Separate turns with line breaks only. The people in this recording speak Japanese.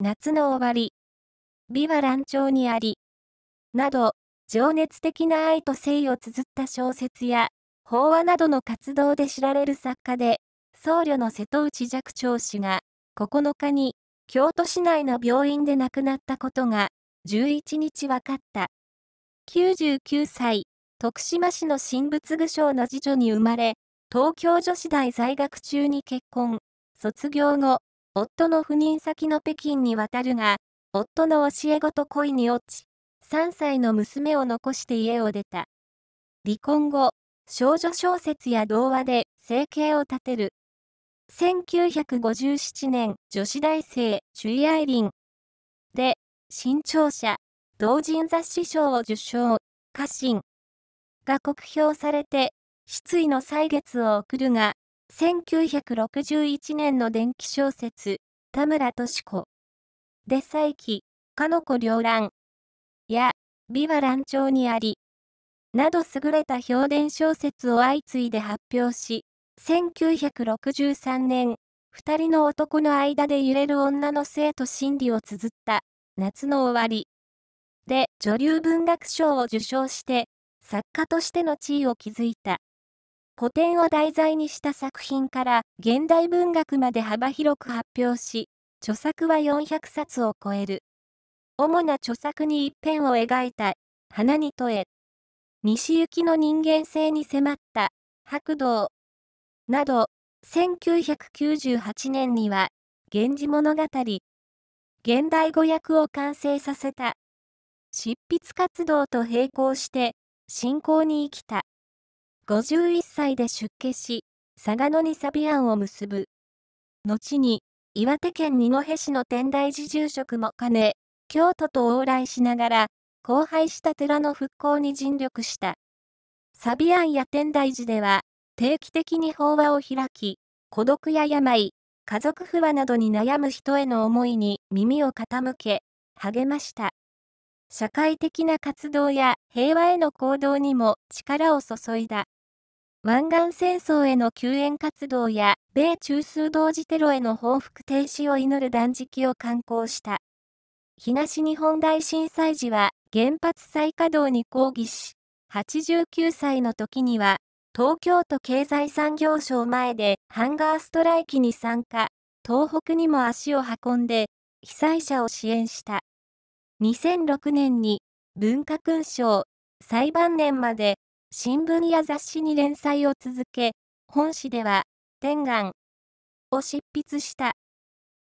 夏の終わり、美は乱調にあり、など、情熱的な愛と誠意を綴った小説や、法話などの活動で知られる作家で、僧侶の瀬戸内寂聴氏が、9日に、京都市内の病院で亡くなったことが、11日分かった。99歳、徳島市の神仏具商の次女に生まれ、東京女子大在学中に結婚、卒業後、夫の赴任先の北京に渡るが、夫の教え子と恋に落ち、3歳の娘を残して家を出た。離婚後、少女小説や童話で生計を立てる。1957年女子大生、ジュイ・アイリン。で、新潮社、同人雑誌賞を受賞、家臣。が酷評されて、失意の歳月を送るが、1961年の電気小説、田村敏子。で再起、かの子両乱。や、美は乱調にあり。など優れた評伝小説を相次いで発表し、1963年、二人の男の間で揺れる女の生と心理を綴った、夏の終わり。で、女流文学賞を受賞して、作家としての地位を築いた。古典を題材にした作品から現代文学まで幅広く発表し、著作は400冊を超える。主な著作に一編を描いた、花に問え、西行きの人間性に迫った、白道、など、1998年には、源氏物語、現代語訳を完成させた。執筆活動と並行して、信仰に生きた。51歳で出家し、嵯峨野にサビアンを結ぶ。後に、岩手県二戸市の天台寺住職も兼ね、京都と往来しながら、荒廃した寺の復興に尽力した。サビアンや天台寺では、定期的に法話を開き、孤独や病、家族不和などに悩む人への思いに耳を傾け、励ました。社会的な活動や平和への行動にも力を注いだ。湾岸戦争への救援活動や、米中枢同時テロへの報復停止を祈る断食を刊行した。東日本大震災時は、原発再稼働に抗議し、89歳の時には、東京都経済産業省前でハンガーストライキに参加、東北にも足を運んで、被災者を支援した。2006年に、文化勲章、裁判年まで新聞や雑誌に連載を続け、本誌では、天眼を執筆した。